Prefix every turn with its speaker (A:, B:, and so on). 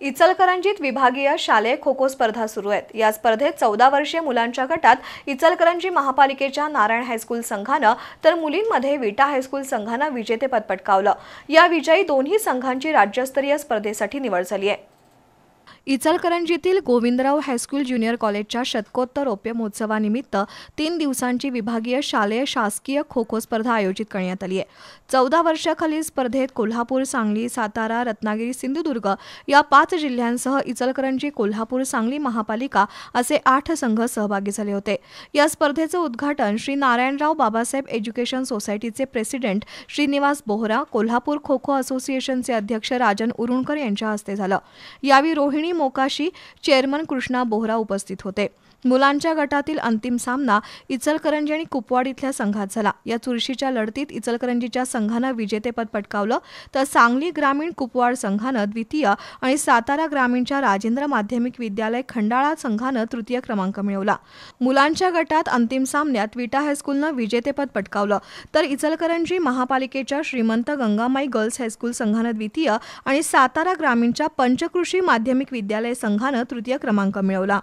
A: इचलकरंजीत विभागीय शालेय खो खो स्पर्धा सुरू आहेत या स्पर्धेत चौदा वर्षीय मुलांच्या गटात इचलकरंजी महापालिकेच्या नारायण हायस्कूल संघानं तर मुलींमध्ये विटा हायस्कूल संघानं विजेतेपद पटकावलं या विजयी दोन्ही संघांची राज्यस्तरीय स्पर्धेसाठी निवड झाली आहे इचलकरंजीतील गोविंदराव हायस्कूल ज्युनियर कॉलेजच्या रौप्य महोत्सवानिमित्त तीन दिवसांची विभागीय शालेय शासकीय खो खो स्पर्धा आयोजित करण्यात आली आहे चौदा वर्षाखालील स्पर्धेत कोल्हापूर सांगली सातारा रत्नागिरी सिंधुदुर्ग या पाच जिल्ह्यांसह इचलकरंजी कोल्हापूर सांगली महापालिका असे आठ संघ सहभागी झाले होते या स्पर्धेचं उद्घाटन श्री नारायणराव बाबासाहेब एज्युकेशन सोसायटीचे प्रेसिडेंट श्रीनिवास बोहरा कोल्हापूर खो खो असोसिएशनचे अध्यक्ष राजन उरुणकर यांच्या हस्ते झालं यावेळी रोहिणी मोकाशी चेअरमन कृष्णा बोहरा उपस्थित होते मुलांच्या गटातील अंतिम सामना इचलकरंजी आणि कुपवाड इथल्या संघात झाला या चुरशीच्या लढतीत इचलकरंजीच्या संघानं विजेतेपद पटकावलं तर सांगली ग्रामीण कुपवाड संघानं द्वितीय आणि सातारा ग्रामीणच्या राजेंद्र माध्यमिक विद्यालय खंडाळा संघानं तृतीय क्रमांक मिळवला मुलांच्या गटात अंतिम सामन्यात विटा हायस्कूलनं विजेतेपद पटकावलं तर इचलकरंजी महापालिकेच्या श्रीमंत गंगामाई गर्ल्स हायस्कूल संघानं द्वितीय आणि सातारा ग्रामीणच्या पंचकृषी माध्यमिक विद्यालय संघानं तृतीय क्रमांक मिळवला